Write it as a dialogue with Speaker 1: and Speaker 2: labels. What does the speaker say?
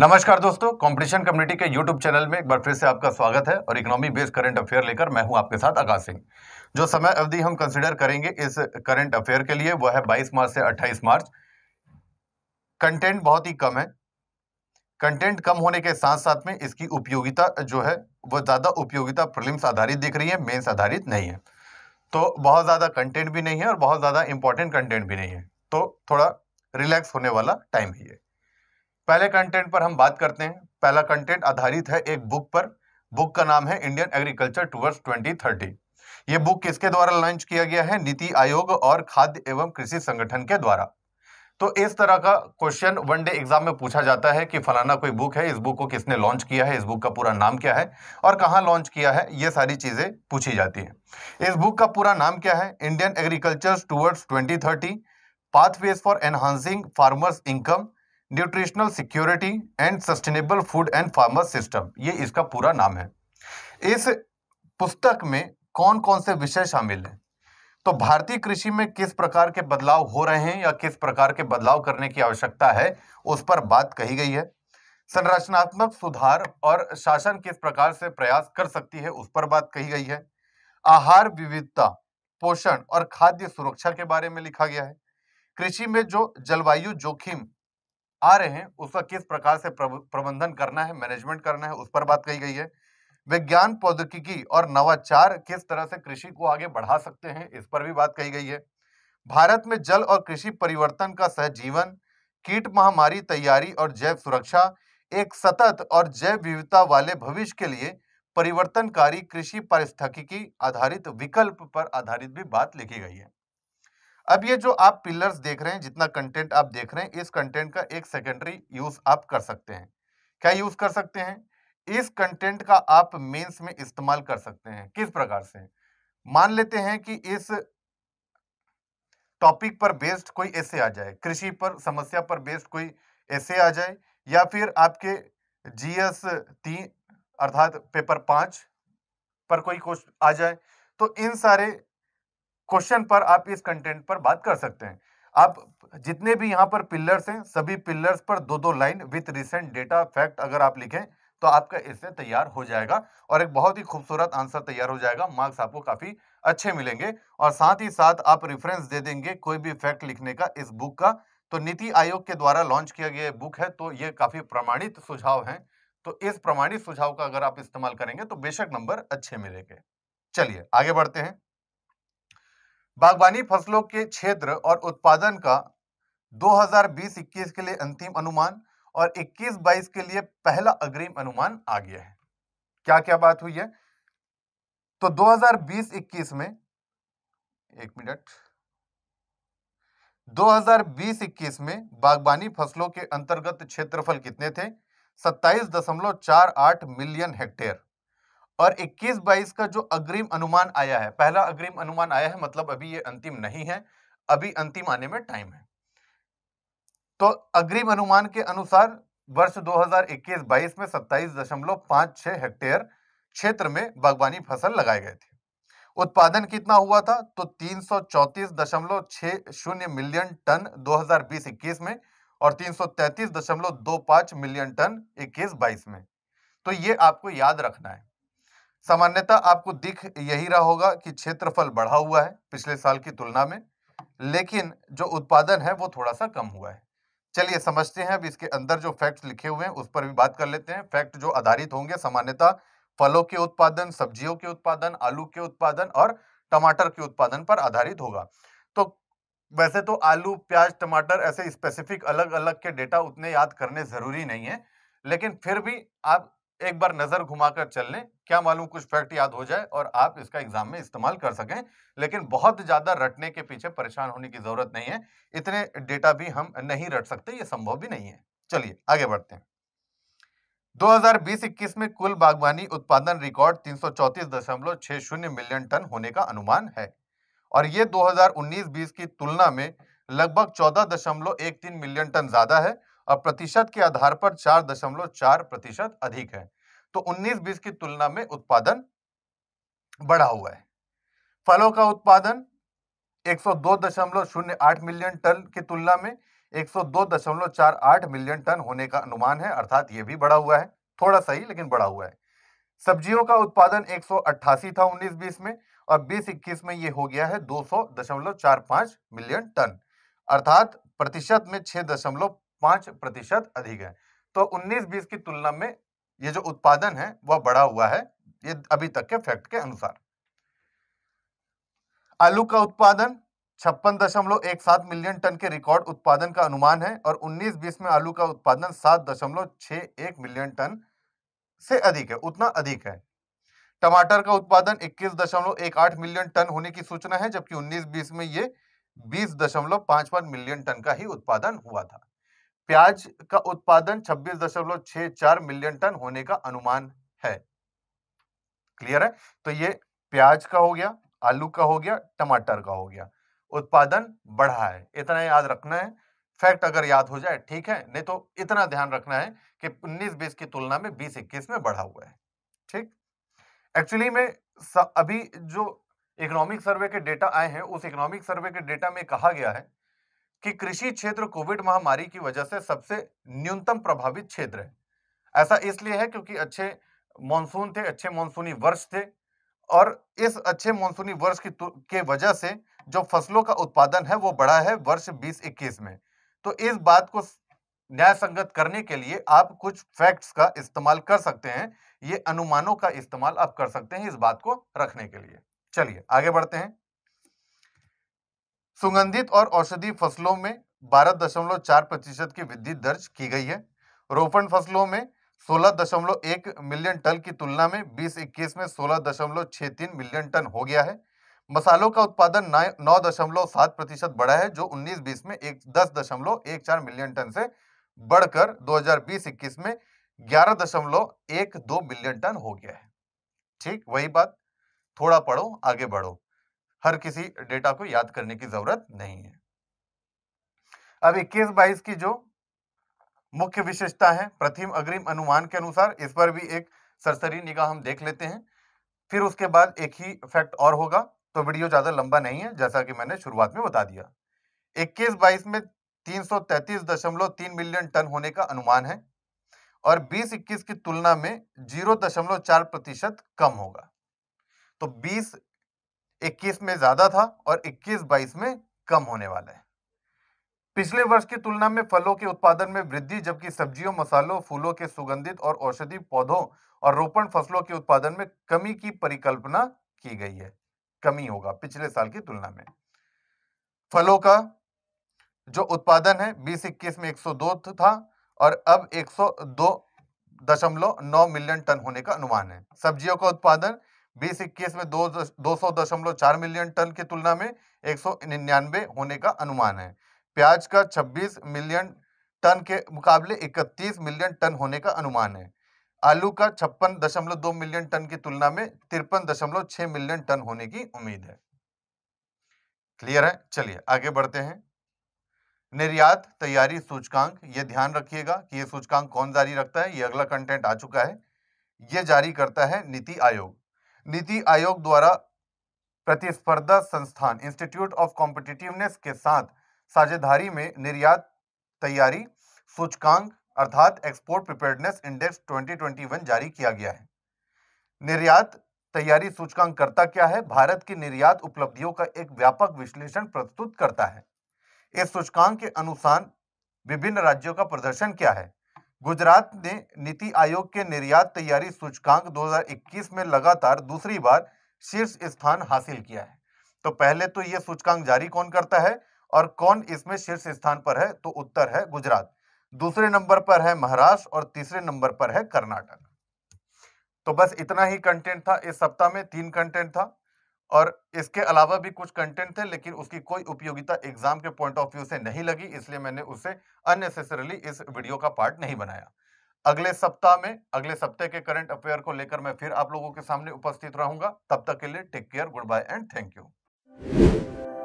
Speaker 1: नमस्कार दोस्तों competition community के यूट्यूब चैनल में एक बार फिर से आपका स्वागत है और इकोनॉमी बेस्ड करंट अफेयर लेकर मैं हूं आपके साथ आकाश सिंह जो समय अवधि हम कंसिडर करेंगे इस करंट अफेयर के लिए वह है 22 मार्च से 28 मार्च कंटेंट बहुत ही कम है कंटेंट कम होने के साथ साथ में इसकी उपयोगिता जो है वह ज़्यादा उपयोगिता प्रलिम्स आधारित दिख रही है मेन्स आधारित नहीं है तो बहुत ज़्यादा कंटेंट भी नहीं है और बहुत ज़्यादा इंपॉर्टेंट कंटेंट भी नहीं है तो थोड़ा रिलैक्स होने वाला टाइम ही है पहले कंटेंट पर हम बात करते हैं पहला कंटेंट आधारित है एक बुक पर बुक का नाम है इंडियन एग्रीकल्चर ट्वेंटी 2030 ये बुक किसके द्वारा लॉन्च किया गया है नीति आयोग और खाद्य एवं कृषि संगठन के द्वारा तो इस तरह का क्वेश्चन वन डे एग्जाम में पूछा जाता है कि फलाना कोई बुक है इस बुक को किसने लॉन्च किया है इस बुक का पूरा नाम क्या है और कहाँ लॉन्च किया है ये सारी चीज़ें पूछी जाती हैं इस बुक का पूरा नाम क्या है Indian agriculture towards 2030 pathways for enhancing farmers income nutritional security and sustainable food and farmer system ये इसका पूरा नाम है इस पुस्तक में कौन कौन से विषय शामिल हैं तो भारतीय कृषि में किस प्रकार के बदलाव हो रहे हैं या किस प्रकार के बदलाव करने की आवश्यकता है उस पर बात कही गई है संरचनात्मक सुधार और शासन किस प्रकार से प्रयास कर सकती है उस पर बात कही गई है आहार विविधता पोषण और खाद्य सुरक्षा के बारे में लिखा गया है कृषि में जो जलवायु जोखिम आ रहे हैं उसका किस प्रकार से प्रबंधन करना है मैनेजमेंट करना है उस पर बात कही गई है विज्ञान प्रौद्योगिकी और नवाचार किस तरह से कृषि को आगे बढ़ा सकते हैं इस पर भी बात कही गई है भारत में जल और कृषि परिवर्तन का सहजीवन कीट महामारी तैयारी और जैव सुरक्षा एक सतत और जैव विविधता वाले भविष्य के लिए परिवर्तनकारी कृषि पारिस्थितिकी आधारित विकल्प पर आधारित भी बात लिखी गई है अब ये जो आप पिलर्स देख रहे हैं जितना कंटेंट आप देख रहे हैं इस कंटेंट का एक सेकेंडरी यूज आप कर सकते हैं क्या यूज कर सकते हैं इस कंटेंट का आप मेंस में इस्तेमाल कर सकते हैं किस प्रकार से मान लेते हैं कि इस टॉपिक पर बेस्ड कोई ऐसे आ जाए कृषि पर समस्या पर बेस्ड कोई ऐसे आ जाए या फिर आपके जीएस तीन अर्थात पेपर पांच पर कोई क्वेश्चन आ जाए तो इन सारे क्वेश्चन पर आप इस कंटेंट पर बात कर सकते हैं आप जितने भी यहाँ पर पिलर्स हैं सभी पिलर्स पर दो दो line with recent data fact अगर आप लिखें तो आपका इससे तैयार हो जाएगा और एक बहुत ही खूबसूरत आंसर तैयार हो जाएगा मार्क्स आपको काफ़ी अच्छे मिलेंगे और साथ ही साथ आप रेफरेंस दे देंगे कोई भी फैक्ट लिखने का इस बुक का तो नीति आयोग के द्वारा लॉन्च किया गया बुक है तो ये काफ़ी प्रमाणित सुझाव है तो इस प्रमाणित सुझाव का अगर आप इस्तेमाल करेंगे तो बेशक नंबर अच्छे मिलेंगे चलिए आगे बढ़ते हैं बागवानी फसलों के क्षेत्र और उत्पादन का 2020-21 के लिए अंतिम अनुमान और 21-22 के लिए पहला अग्रिम अनुमान आ गया है क्या क्या बात हुई है तो 2020-21 में एक मिनट 2020-21 में बागवानी फसलों के अंतर्गत क्षेत्रफल कितने थे 27.48 मिलियन हेक्टेयर और 21 बाईस का जो अग्रिम अनुमान आया है पहला अग्रिम अनुमान आया है मतलब अभी ये अंतिम नहीं है अभी अंतिम आने में टाइम है तो अग्रिम अनुमान के अनुसार वर्ष 2021-22 में 27.56 हेक्टेयर क्षेत्र में बागवानी फसल लगाए गए थे उत्पादन कितना हुआ था तो तीन मिलियन टन दो हजार में और तीन मिलियन टन इक्कीस बाईस में तो ये आपको याद रखना है सामान्यतः आपको दिख यही रहा होगा कि क्षेत्रफल बढ़ा हुआ है पिछले साल की तुलना में लेकिन जो उत्पादन है वो थोड़ा सा कम हुआ है चलिए समझते हैं अब इसके अंदर जो फैक्ट्स लिखे हुए हैं उस पर भी बात कर लेते हैं फैक्ट जो आधारित होंगे सामान्यतः फलों के उत्पादन सब्जियों के उत्पादन आलू के उत्पादन और टमाटर के उत्पादन पर आधारित होगा तो वैसे तो आलू प्याज टमाटर ऐसे स्पेसिफिक अलग अलग के डेटा उतने याद करने ज़रूरी नहीं है लेकिन फिर भी आप एक बार नजर घुमाकर चल लें क्या मालूम कुछ फैक्ट याद हो जाए और आप इसका एग्जाम में इस्तेमाल कर सकें लेकिन बहुत ज्यादा रटने के पीछे परेशान होने की जरूरत नहीं है इतने डेटा भी हम नहीं रट सकते ये संभव भी नहीं है चलिए आगे बढ़ते हैं 2020-21 में कुल बागवानी उत्पादन रिकॉर्ड तीन मिलियन टन होने का अनुमान है और ये 2019-20 की तुलना में लगभग 14.13 मिलियन टन ज्यादा है और प्रतिशत के आधार पर चार दशमलव चार प्रतिशत अधिक है तो 19 बीस की तुलना में उत्पादन बढ़ा हुआ है फलों का उत्पादन 102.08 मिलियन टन की तुलना में 102.48 मिलियन टन होने का अनुमान है अर्थात ये भी बढ़ा हुआ है थोड़ा सही लेकिन बढ़ा हुआ है सब्जियों का उत्पादन अट्ठासी था उन्नीस बीस में और बीस इक्कीस में यह हो गया है पांच मिलियन टन अर्थात प्रतिशत में छह दशमलव पांच प्रतिशत अधिक है तो उन्नीस बीस की तुलना में ये जो उत्पादन है वह बढ़ा हुआ है ये अभी तक के फैक्ट के अनुसार आलू का उत्पादन छप्पन दशमलव एक सात मिलियन टन के रिकॉर्ड उत्पादन का अनुमान है और 19-20 में आलू का उत्पादन सात दशमलव छ एक मिलियन टन से अधिक है उतना अधिक है टमाटर का उत्पादन इक्कीस दशमलव एक आठ मिलियन टन होने की सूचना है जबकि 19-20 में ये बीस दशमलव पांच पांच मिलियन टन का ही उत्पादन हुआ था प्याज का उत्पादन 26.64 मिलियन टन होने का अनुमान है क्लियर है तो ये प्याज का हो गया आलू का हो गया टमाटर का हो गया उत्पादन बढ़ा है इतना याद रखना है फैक्ट अगर याद हो जाए ठीक है नहीं तो इतना ध्यान रखना है कि उन्नीस बीस की तुलना में बीस इक्कीस में बढ़ा हुआ है ठीक एक्चुअली में अभी जो इकोनॉमिक सर्वे के डेटा आए हैं उस इकोनॉमिक सर्वे के डेटा में कहा गया है कि कृषि क्षेत्र कोविड महामारी की वजह से सबसे न्यूनतम प्रभावित क्षेत्र है ऐसा इसलिए है क्योंकि अच्छे मानसून थे अच्छे मानसूनी वर्ष थे और इस अच्छे मानसूनी वर्ष की के वजह से जो फसलों का उत्पादन है वो बढ़ा है वर्ष 2021 में तो इस बात को न्याय संगत करने के लिए आप कुछ फैक्ट्स का इस्तेमाल कर सकते हैं ये अनुमानों का इस्तेमाल आप कर सकते हैं इस बात को रखने के लिए चलिए आगे बढ़ते हैं सुगंधित और औषधि फसलों में बारह दशमलव चार प्रतिशत की वृद्धि दर्ज की गई है रोपण फसलों में सोलह दशमलव एक मिलियन टन की तुलना में बीस इक्कीस में सोलह दशमलव छह तीन मिलियन टन हो गया है मसालों का उत्पादन नौ दशमलव सात प्रतिशत बढ़ा है जो उन्नीस बीस में एक दस दशमलव एक चार मिलियन टन से बढ़कर दो हजार बीस इक्कीस में ग्यारह दशमलव एक दो मिलियन टन हो गया है ठीक वही बात थोड़ा पढ़ो आगे बढ़ो हर किसी डेटा को याद करने की जरूरत नहीं है अब इक्कीस बाईस की जो मुख्य विशेषता है प्रतिम अग्रिम अनुमान के अनुसार इस पर भी एक सरसरी निगाह हम देख लेते हैं फिर उसके बाद एक ही फैक्ट और होगा तो वीडियो ज्यादा लंबा नहीं है जैसा कि मैंने शुरुआत में बता दिया इक्कीस बाईस में तीन मिलियन टन होने का अनुमान है और बीस इक्कीस की तुलना में 0.4 प्रतिशत कम होगा तो बीस 21 में ज्यादा था और 21 बाईस में कम होने वाला है पिछले वर्ष की तुलना में फलों के उत्पादन में वृद्धि जबकि सब्जियों मसालों फूलों के सुगंधित और औषधि पौधों और रोपण फसलों के उत्पादन में कमी की परिकल्पना की गई है कमी होगा पिछले साल की तुलना में फलों का जो उत्पादन है बीस इक्कीस में 102 था और अब 102.9 दशमलव नौ मिलियन टन होने का अनुमान है सब्जियों का उत्पादन बीस इक्कीस में दो दो सौ दशमलव चार मिलियन टन की तुलना में एक सौ निन्यानवे होने का अनुमान है प्याज का छब्बीस मिलियन टन के मुकाबले इकतीस मिलियन टन होने का अनुमान है आलू का छप्पन दशमलव दो मिलियन टन की तुलना में तिरपन दशमलव छह मिलियन टन होने की उम्मीद है क्लियर है चलिए आगे बढ़ते हैं निर्यात तैयारी सूचकांक ये ध्यान रखिएगा कि ये सूचकांक कौन जारी रखता है ये अगला कंटेंट आ चुका है ये जारी करता है नीति आयोग नीति आयोग द्वारा प्रतिस्पर्धा संस्थान इंस्टीट्यूट ऑफ कॉम्पिटिटिवनेस के साथ साझेदारी में निर्यात तैयारी सूचकांक अर्थात एक्सपोर्ट प्रिपेयरनेस इंडेक्स 2021 जारी किया गया है निर्यात तैयारी सूचकांक करता क्या है भारत की निर्यात उपलब्धियों का एक व्यापक विश्लेषण प्रस्तुत करता है इस सूचकांक के अनुसार विभिन्न राज्यों का प्रदर्शन क्या है गुजरात ने नीति आयोग के निर्यात तैयारी सूचकांक 2021 में लगातार दूसरी बार शीर्ष स्थान हासिल किया है तो पहले तो ये सूचकांक जारी कौन करता है और कौन इसमें शीर्ष स्थान पर है तो उत्तर है गुजरात दूसरे नंबर पर है महाराष्ट्र और तीसरे नंबर पर है कर्नाटक तो बस इतना ही कंटेंट था इस सप्ताह में तीन कंटेंट था और इसके अलावा भी कुछ कंटेंट थे लेकिन उसकी कोई उपयोगिता एग्जाम के पॉइंट ऑफ व्यू से नहीं लगी इसलिए मैंने उसे अननेसेसरली इस वीडियो का पार्ट नहीं बनाया अगले सप्ताह में अगले सप्ताह के करंट अफेयर को लेकर मैं फिर आप लोगों के सामने उपस्थित रहूंगा तब तक के लिए take care goodbye and thank you